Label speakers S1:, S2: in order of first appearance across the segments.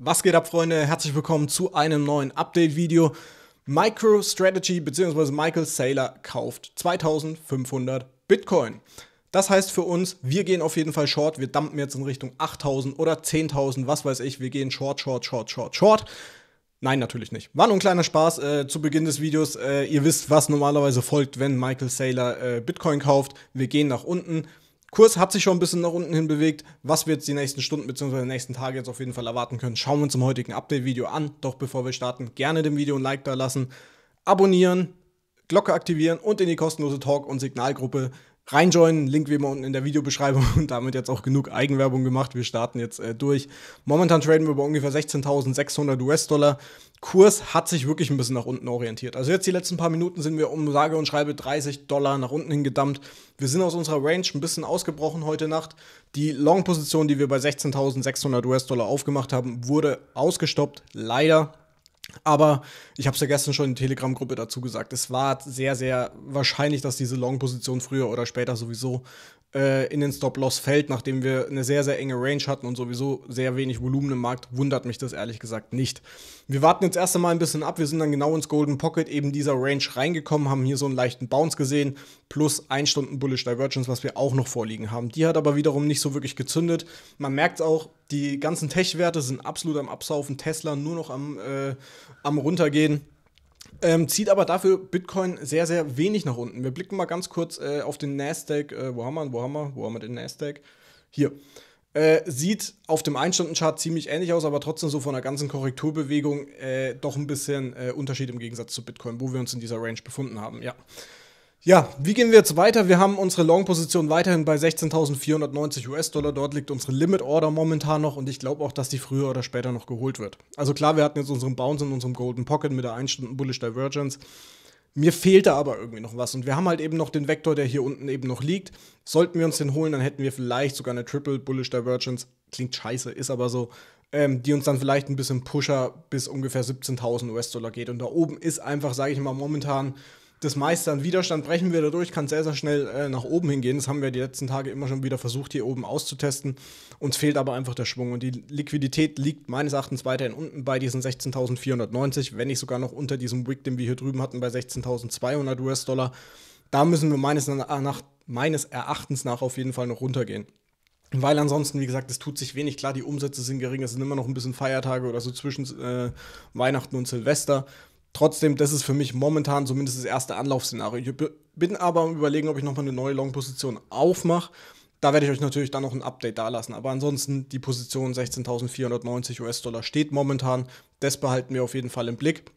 S1: Was geht ab, Freunde? Herzlich willkommen zu einem neuen Update-Video. MicroStrategy bzw. Michael Saylor kauft 2500 Bitcoin. Das heißt für uns, wir gehen auf jeden Fall short. Wir dumpen jetzt in Richtung 8000 oder 10.000, was weiß ich. Wir gehen short, short, short, short, short. Nein, natürlich nicht. War nur ein kleiner Spaß äh, zu Beginn des Videos. Äh, ihr wisst, was normalerweise folgt, wenn Michael Saylor äh, Bitcoin kauft. Wir gehen nach unten. Kurs hat sich schon ein bisschen nach unten hin bewegt. Was wir jetzt die nächsten Stunden bzw. die nächsten Tage jetzt auf jeden Fall erwarten können, schauen wir uns im heutigen Update-Video an. Doch bevor wir starten, gerne dem Video ein Like da lassen, abonnieren, Glocke aktivieren und in die kostenlose Talk- und Signalgruppe reinjoinen. Link wie immer unten in der Videobeschreibung und damit jetzt auch genug Eigenwerbung gemacht. Wir starten jetzt äh, durch. Momentan traden wir bei ungefähr 16.600 US-Dollar. Kurs hat sich wirklich ein bisschen nach unten orientiert. Also jetzt die letzten paar Minuten sind wir um sage und schreibe 30 Dollar nach unten hingedammt. Wir sind aus unserer Range ein bisschen ausgebrochen heute Nacht. Die Long-Position, die wir bei 16.600 US-Dollar aufgemacht haben, wurde ausgestoppt. Leider aber ich habe es ja gestern schon in der Telegram-Gruppe dazu gesagt. Es war sehr, sehr wahrscheinlich, dass diese Long-Position früher oder später sowieso äh, in den Stop-Loss fällt, nachdem wir eine sehr, sehr enge Range hatten und sowieso sehr wenig Volumen im Markt, wundert mich das ehrlich gesagt nicht. Wir warten jetzt erst einmal ein bisschen ab. Wir sind dann genau ins Golden Pocket eben dieser Range reingekommen, haben hier so einen leichten Bounce gesehen, plus 1 Stunden Bullish Divergence, was wir auch noch vorliegen haben. Die hat aber wiederum nicht so wirklich gezündet. Man merkt auch, die ganzen Tech-Werte sind absolut am Absaufen. Tesla nur noch am, äh, am runtergehen. Ähm, zieht aber dafür Bitcoin sehr, sehr wenig nach unten. Wir blicken mal ganz kurz äh, auf den Nasdaq. Äh, wo haben wir, wo haben wir, wo haben wir den Nasdaq? Hier. Äh, sieht auf dem Einstundenchart ziemlich ähnlich aus, aber trotzdem so von der ganzen Korrekturbewegung äh, doch ein bisschen äh, Unterschied im Gegensatz zu Bitcoin, wo wir uns in dieser Range befunden haben. Ja. Ja, wie gehen wir jetzt weiter? Wir haben unsere Long-Position weiterhin bei 16.490 US-Dollar. Dort liegt unsere Limit-Order momentan noch und ich glaube auch, dass die früher oder später noch geholt wird. Also klar, wir hatten jetzt unseren Bounce in unserem Golden Pocket mit der 1-Stunden-Bullish Divergence. Mir fehlte aber irgendwie noch was und wir haben halt eben noch den Vektor, der hier unten eben noch liegt. Sollten wir uns den holen, dann hätten wir vielleicht sogar eine Triple Bullish Divergence. Klingt scheiße, ist aber so. Ähm, die uns dann vielleicht ein bisschen Pusher bis ungefähr 17.000 US-Dollar geht. Und da oben ist einfach, sage ich mal, momentan das meiste an Widerstand brechen wir dadurch, kann sehr, sehr schnell äh, nach oben hingehen. Das haben wir die letzten Tage immer schon wieder versucht, hier oben auszutesten. Uns fehlt aber einfach der Schwung und die Liquidität liegt meines Erachtens weiterhin unten bei diesen 16.490, wenn nicht sogar noch unter diesem Wick, den wir hier drüben hatten, bei 16.200 US-Dollar. Da müssen wir meines, äh, nach, meines Erachtens nach auf jeden Fall noch runtergehen. Weil ansonsten, wie gesagt, es tut sich wenig klar, die Umsätze sind gering, es sind immer noch ein bisschen Feiertage oder so zwischen äh, Weihnachten und Silvester. Trotzdem, das ist für mich momentan zumindest das erste Anlaufszenario. Ich bin aber am Überlegen, ob ich nochmal eine neue Long-Position aufmache. Da werde ich euch natürlich dann noch ein Update dalassen. Aber ansonsten, die Position 16.490 US-Dollar steht momentan. Das behalten wir auf jeden Fall im Blick.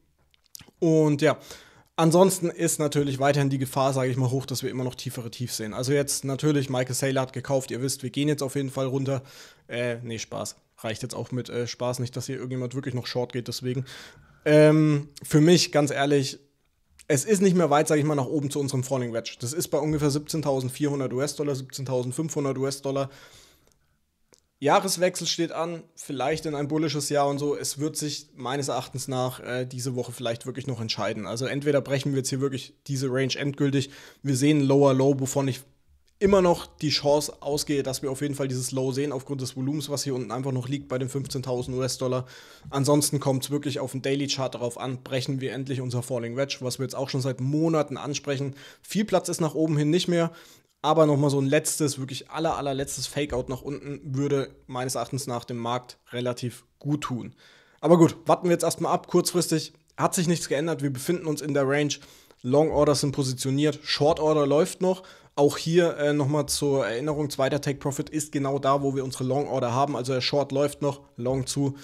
S1: Und ja, Ansonsten ist natürlich weiterhin die Gefahr, sage ich mal, hoch, dass wir immer noch tiefere Tiefs sehen. Also jetzt natürlich, Michael Saylor hat gekauft, ihr wisst, wir gehen jetzt auf jeden Fall runter. Äh, nee, Spaß. Reicht jetzt auch mit äh, Spaß nicht, dass hier irgendjemand wirklich noch short geht, deswegen. Ähm, für mich, ganz ehrlich, es ist nicht mehr weit, sage ich mal, nach oben zu unserem Falling Wedge. Das ist bei ungefähr 17.400 US-Dollar, 17.500 US-Dollar. Jahreswechsel steht an, vielleicht in ein bullisches Jahr und so. Es wird sich meines Erachtens nach äh, diese Woche vielleicht wirklich noch entscheiden. Also entweder brechen wir jetzt hier wirklich diese Range endgültig. Wir sehen Lower Low, wovon ich immer noch die Chance ausgehe, dass wir auf jeden Fall dieses Low sehen, aufgrund des Volumens, was hier unten einfach noch liegt bei den 15.000 US-Dollar. Ansonsten kommt es wirklich auf den Daily-Chart darauf an, brechen wir endlich unser Falling Wedge, was wir jetzt auch schon seit Monaten ansprechen. Viel Platz ist nach oben hin nicht mehr, aber nochmal so ein letztes, wirklich aller, allerletztes Fake-Out nach unten würde meines Erachtens nach dem Markt relativ gut tun. Aber gut, warten wir jetzt erstmal ab. Kurzfristig hat sich nichts geändert. Wir befinden uns in der Range. Long Orders sind positioniert. Short Order läuft noch. Auch hier äh, nochmal zur Erinnerung, zweiter Take Profit ist genau da, wo wir unsere Long Order haben. Also der Short läuft noch, Long zu.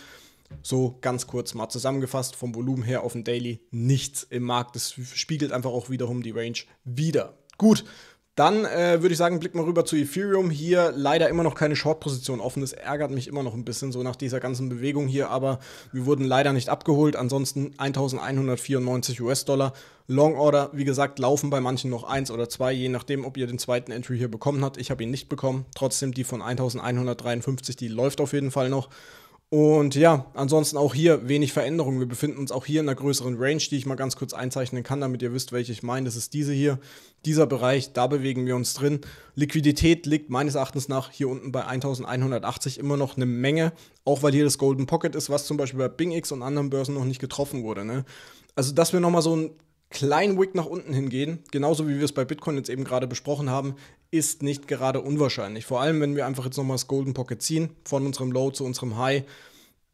S1: So ganz kurz mal zusammengefasst, vom Volumen her auf dem Daily nichts im Markt. Das spiegelt einfach auch wiederum die Range wieder. Gut, dann äh, würde ich sagen, blick mal rüber zu Ethereum. Hier leider immer noch keine Short-Position offen. Das ärgert mich immer noch ein bisschen so nach dieser ganzen Bewegung hier, aber wir wurden leider nicht abgeholt. Ansonsten 1194 US-Dollar. Long Order, wie gesagt, laufen bei manchen noch eins oder zwei, je nachdem, ob ihr den zweiten Entry hier bekommen habt. Ich habe ihn nicht bekommen. Trotzdem die von 1153, die läuft auf jeden Fall noch. Und ja, ansonsten auch hier wenig Veränderung. Wir befinden uns auch hier in einer größeren Range, die ich mal ganz kurz einzeichnen kann, damit ihr wisst, welche ich meine. Das ist diese hier, dieser Bereich, da bewegen wir uns drin. Liquidität liegt meines Erachtens nach hier unten bei 1180 immer noch eine Menge, auch weil hier das Golden Pocket ist, was zum Beispiel bei BingX und anderen Börsen noch nicht getroffen wurde. Ne? Also, dass wir nochmal so ein kleinen Wick nach unten hingehen, genauso wie wir es bei Bitcoin jetzt eben gerade besprochen haben, ist nicht gerade unwahrscheinlich. Vor allem, wenn wir einfach jetzt nochmal das Golden Pocket ziehen, von unserem Low zu unserem High,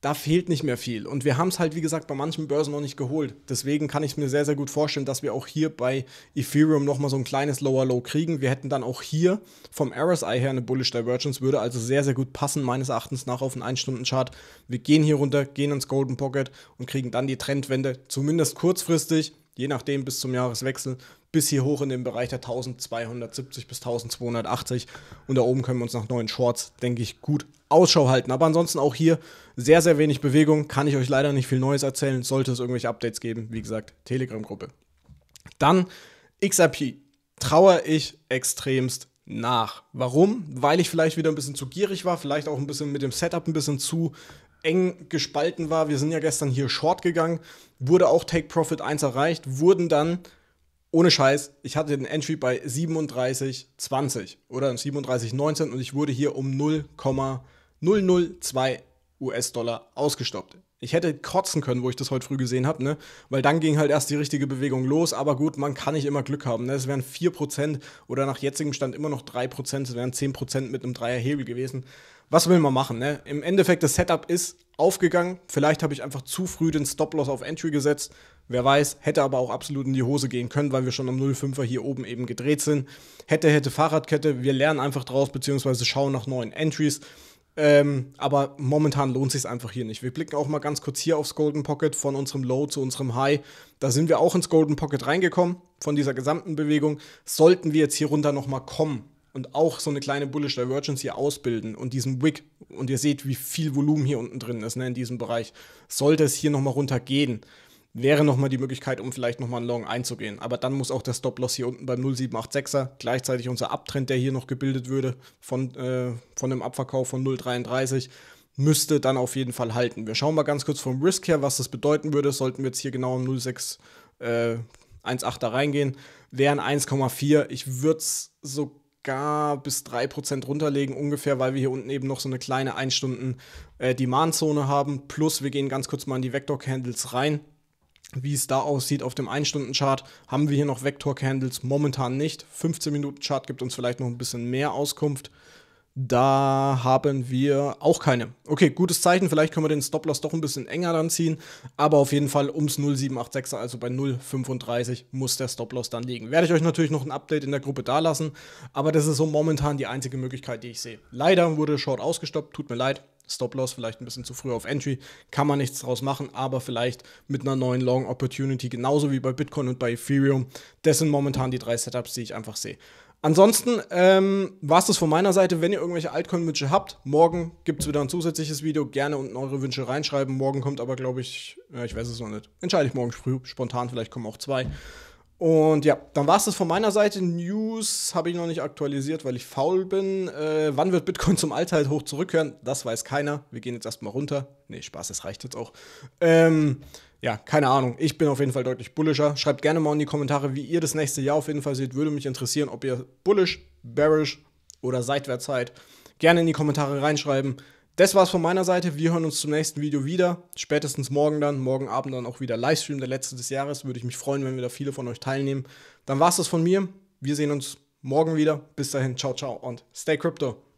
S1: da fehlt nicht mehr viel. Und wir haben es halt, wie gesagt, bei manchen Börsen noch nicht geholt. Deswegen kann ich mir sehr, sehr gut vorstellen, dass wir auch hier bei Ethereum nochmal so ein kleines Lower Low kriegen. Wir hätten dann auch hier vom RSI her eine Bullish Divergence, würde also sehr, sehr gut passen, meines Erachtens nach auf einen 1-Stunden-Chart. Wir gehen hier runter, gehen ins Golden Pocket und kriegen dann die Trendwende, zumindest kurzfristig je nachdem bis zum Jahreswechsel, bis hier hoch in den Bereich der 1270 bis 1280. Und da oben können wir uns nach neuen Shorts, denke ich, gut Ausschau halten. Aber ansonsten auch hier sehr, sehr wenig Bewegung. Kann ich euch leider nicht viel Neues erzählen. Sollte es irgendwelche Updates geben, wie gesagt, Telegram-Gruppe. Dann XRP. Trauere ich extremst nach. Warum? Weil ich vielleicht wieder ein bisschen zu gierig war, vielleicht auch ein bisschen mit dem Setup ein bisschen zu eng gespalten war. Wir sind ja gestern hier short gegangen, wurde auch Take Profit 1 erreicht, wurden dann, ohne Scheiß, ich hatte den Entry bei 37,20 oder 37,19 und ich wurde hier um 0,002 US-Dollar ausgestoppt. Ich hätte kotzen können, wo ich das heute früh gesehen habe, ne? Weil dann ging halt erst die richtige Bewegung los. Aber gut, man kann nicht immer Glück haben. Ne? Es wären 4% oder nach jetzigem Stand immer noch 3%, es wären 10% mit einem Dreierhebel gewesen. Was will man machen, ne? Im Endeffekt, das Setup ist aufgegangen. Vielleicht habe ich einfach zu früh den Stop-Loss auf Entry gesetzt. Wer weiß, hätte aber auch absolut in die Hose gehen können, weil wir schon am 05er hier oben eben gedreht sind. Hätte, hätte Fahrradkette. Wir lernen einfach draus, beziehungsweise schauen nach neuen Entries. Ähm, aber momentan lohnt sich einfach hier nicht. Wir blicken auch mal ganz kurz hier aufs Golden Pocket von unserem Low zu unserem High. Da sind wir auch ins Golden Pocket reingekommen von dieser gesamten Bewegung. Sollten wir jetzt hier runter nochmal kommen und auch so eine kleine Bullish Divergence hier ausbilden und diesen Wick, und ihr seht, wie viel Volumen hier unten drin ist ne, in diesem Bereich, sollte es hier nochmal runter gehen wäre nochmal die Möglichkeit, um vielleicht nochmal einen Long einzugehen. Aber dann muss auch der Stop-Loss hier unten beim 0786er, gleichzeitig unser Abtrend, der hier noch gebildet würde von, äh, von dem Abverkauf von 033, müsste dann auf jeden Fall halten. Wir schauen mal ganz kurz vom Risk her, was das bedeuten würde. Sollten wir jetzt hier genau im 0618 äh, er reingehen, wären 1,4. Ich würde es sogar bis 3% runterlegen ungefähr, weil wir hier unten eben noch so eine kleine 1-Stunden-Demand-Zone äh, haben. Plus wir gehen ganz kurz mal in die Vector-Candles rein wie es da aussieht auf dem 1-Stunden-Chart, haben wir hier noch Vector-Candles momentan nicht. 15-Minuten-Chart gibt uns vielleicht noch ein bisschen mehr Auskunft. Da haben wir auch keine. Okay, gutes Zeichen. Vielleicht können wir den Stop-Loss doch ein bisschen enger dann ziehen. Aber auf jeden Fall ums 0,786er, also bei 0,35 muss der Stop-Loss dann liegen. Werde ich euch natürlich noch ein Update in der Gruppe dalassen. Aber das ist so momentan die einzige Möglichkeit, die ich sehe. Leider wurde Short ausgestoppt. Tut mir leid. Stop-Loss vielleicht ein bisschen zu früh auf Entry, kann man nichts draus machen, aber vielleicht mit einer neuen Long Opportunity, genauso wie bei Bitcoin und bei Ethereum. Das sind momentan die drei Setups, die ich einfach sehe. Ansonsten ähm, war es das von meiner Seite. Wenn ihr irgendwelche Altcoin-Wünsche habt, morgen gibt es wieder ein zusätzliches Video. Gerne unten eure Wünsche reinschreiben. Morgen kommt aber, glaube ich, äh, ich weiß es noch nicht. Entscheide ich morgen früh spontan. Vielleicht kommen auch zwei. Und ja, dann war es das von meiner Seite. News habe ich noch nicht aktualisiert, weil ich faul bin. Äh, wann wird Bitcoin zum Alltag halt hoch zurückkehren? Das weiß keiner. Wir gehen jetzt erstmal runter. Nee, Spaß, es reicht jetzt auch. Ähm, ja, keine Ahnung. Ich bin auf jeden Fall deutlich bullischer. Schreibt gerne mal in die Kommentare, wie ihr das nächste Jahr auf jeden Fall seht. Würde mich interessieren, ob ihr bullish, bearish oder seitwärts seid. Gerne in die Kommentare reinschreiben. Das war's von meiner Seite. Wir hören uns zum nächsten Video wieder. Spätestens morgen dann, morgen Abend dann auch wieder Livestream der letzte des Jahres. Würde ich mich freuen, wenn wir da viele von euch teilnehmen. Dann war's das von mir. Wir sehen uns morgen wieder. Bis dahin, ciao, ciao und stay crypto.